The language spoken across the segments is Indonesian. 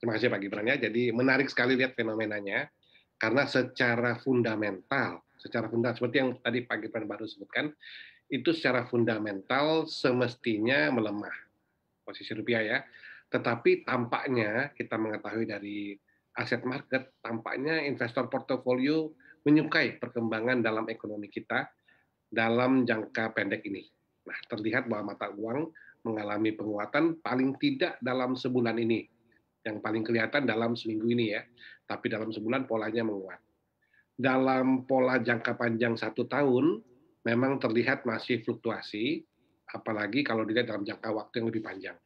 Terima kasih Pak Gibran ya. Jadi menarik sekali lihat fenomenanya karena secara fundamental, secara fundamental seperti yang tadi Pak Gibran baru sebutkan, itu secara fundamental semestinya melemah posisi rupiah ya. Tetapi tampaknya kita mengetahui dari aset market, tampaknya investor portofolio menyukai perkembangan dalam ekonomi kita dalam jangka pendek ini. Nah, terlihat bahwa mata uang mengalami penguatan paling tidak dalam sebulan ini yang paling kelihatan dalam seminggu ini ya. Tapi dalam sebulan polanya menguat. Dalam pola jangka panjang satu tahun, memang terlihat masih fluktuasi, apalagi kalau dilihat dalam jangka waktu yang lebih panjang.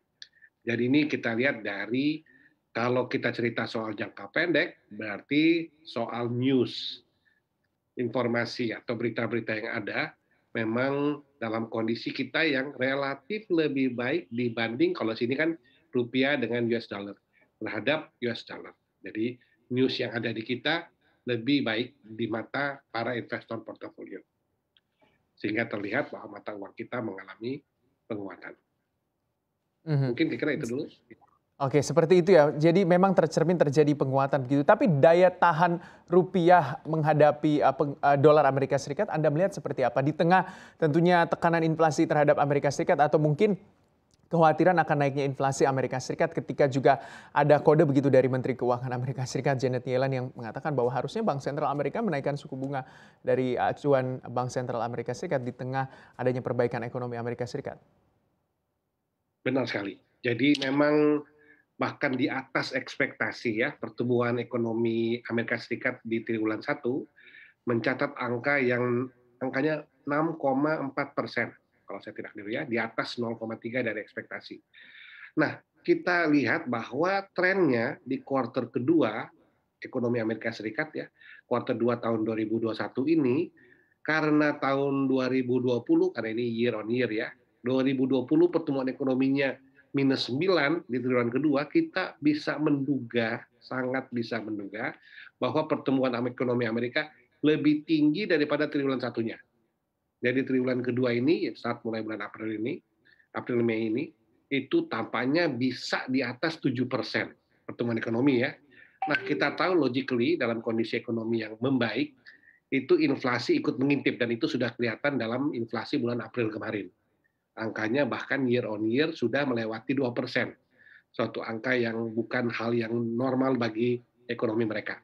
Jadi ini kita lihat dari kalau kita cerita soal jangka pendek, berarti soal news, informasi atau berita-berita yang ada, memang dalam kondisi kita yang relatif lebih baik dibanding kalau sini kan rupiah dengan US dollar terhadap US dollar. Jadi news yang ada di kita lebih baik di mata para investor portofolio. Sehingga terlihat bahwa mata uang kita mengalami penguatan. Mm-hmm. Mungkin kira itu dulu. Oke, seperti itu ya. Jadi memang tercermin terjadi penguatan begitu. Tapi daya tahan rupiah menghadapi eh, eh, dolar Amerika Serikat, Anda melihat seperti apa? Di tengah tentunya tekanan inflasi terhadap Amerika Serikat atau mungkin kekhawatiran akan naiknya inflasi Amerika Serikat ketika juga ada kode begitu dari Menteri Keuangan Amerika Serikat Janet Yellen yang mengatakan bahwa harusnya Bank Sentral Amerika menaikkan suku bunga dari acuan Bank Sentral Amerika Serikat di tengah adanya perbaikan ekonomi Amerika Serikat. Benar sekali. Jadi memang bahkan di atas ekspektasi ya pertumbuhan ekonomi Amerika Serikat di triwulan 1 mencatat angka yang angkanya 6,4 persen kalau saya tidak keliru ya, di atas 0,3 dari ekspektasi. Nah, kita lihat bahwa trennya di quarter kedua ekonomi Amerika Serikat ya, quarter 2 tahun 2021 ini karena tahun 2020 karena ini year on year ya, 2020 pertumbuhan ekonominya minus 9 di triwulan kedua, kita bisa menduga, sangat bisa menduga, bahwa pertumbuhan ekonomi Amerika lebih tinggi daripada triwulan satunya. Jadi triwulan kedua ini saat mulai bulan April ini, April Mei ini itu tampaknya bisa di atas 7% pertumbuhan ekonomi ya. Nah, kita tahu logically dalam kondisi ekonomi yang membaik itu inflasi ikut mengintip dan itu sudah kelihatan dalam inflasi bulan April kemarin. Angkanya bahkan year on year sudah melewati 2%. Suatu angka yang bukan hal yang normal bagi ekonomi mereka.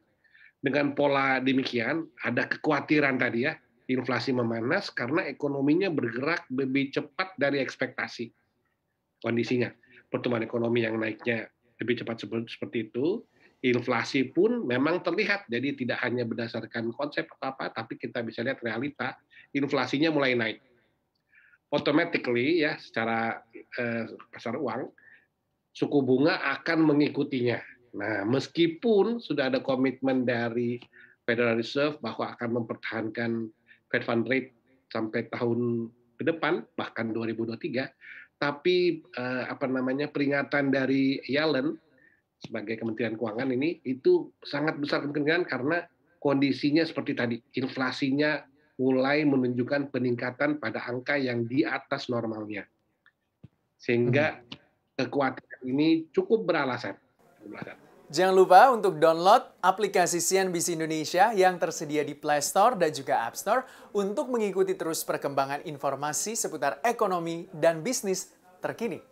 Dengan pola demikian, ada kekhawatiran tadi ya, inflasi memanas karena ekonominya bergerak lebih cepat dari ekspektasi kondisinya. Pertumbuhan ekonomi yang naiknya lebih cepat seperti itu, inflasi pun memang terlihat. Jadi tidak hanya berdasarkan konsep apa apa, tapi kita bisa lihat realita inflasinya mulai naik. Automatically ya secara eh, pasar uang suku bunga akan mengikutinya. Nah, meskipun sudah ada komitmen dari Federal Reserve bahwa akan mempertahankan Fed Fund Rate sampai tahun ke depan bahkan 2023 tapi eh, apa namanya peringatan dari Yellen sebagai Kementerian Keuangan ini itu sangat besar kemungkinan karena kondisinya seperti tadi inflasinya mulai menunjukkan peningkatan pada angka yang di atas normalnya sehingga hmm. kekuatan ini cukup beralasan. beralasan. Jangan lupa untuk download aplikasi CNBC Indonesia yang tersedia di Play Store dan juga App Store untuk mengikuti terus perkembangan informasi seputar ekonomi dan bisnis terkini.